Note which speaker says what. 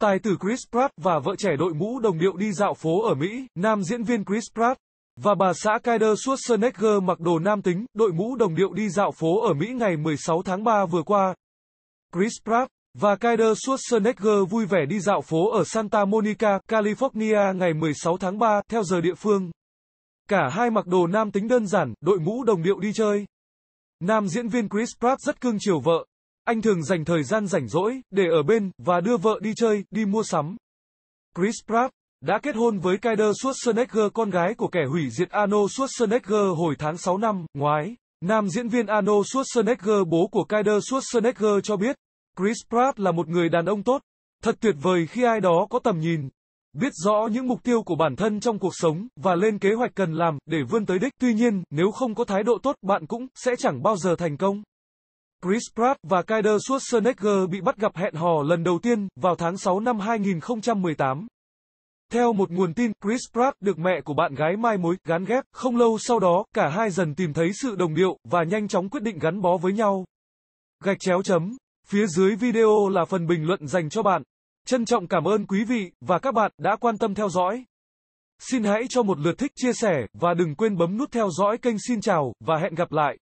Speaker 1: Tài tử Chris Pratt và vợ trẻ đội mũ đồng điệu đi dạo phố ở Mỹ, nam diễn viên Chris Pratt và bà xã Kyder Schwarzenegger mặc đồ nam tính, đội mũ đồng điệu đi dạo phố ở Mỹ ngày 16 tháng 3 vừa qua. Chris Pratt và Kyder Schwarzenegger vui vẻ đi dạo phố ở Santa Monica, California ngày 16 tháng 3 theo giờ địa phương. Cả hai mặc đồ nam tính đơn giản, đội mũ đồng điệu đi chơi. Nam diễn viên Chris Pratt rất cưng chiều vợ, anh thường dành thời gian rảnh rỗi để ở bên và đưa vợ đi chơi, đi mua sắm. Chris Pratt đã kết hôn với Kyder Schwarzenegger con gái của kẻ hủy diệt Arnold Schwarzenegger hồi tháng 6 năm ngoái. Nam diễn viên Arnold Schwarzenegger bố của Kyder Schwarzenegger cho biết, Chris Pratt là một người đàn ông tốt. Thật tuyệt vời khi ai đó có tầm nhìn, biết rõ những mục tiêu của bản thân trong cuộc sống và lên kế hoạch cần làm để vươn tới đích. Tuy nhiên, nếu không có thái độ tốt, bạn cũng sẽ chẳng bao giờ thành công. Chris Pratt và Kyder Schwarzenegger bị bắt gặp hẹn hò lần đầu tiên vào tháng 6 năm 2018. Theo một nguồn tin, Chris Pratt được mẹ của bạn gái mai mối, gán ghép, không lâu sau đó, cả hai dần tìm thấy sự đồng điệu, và nhanh chóng quyết định gắn bó với nhau. Gạch chéo chấm. Phía dưới video là phần bình luận dành cho bạn. Trân trọng cảm ơn quý vị, và các bạn, đã quan tâm theo dõi. Xin hãy cho một lượt thích chia sẻ, và đừng quên bấm nút theo dõi kênh Xin Chào, và hẹn gặp lại.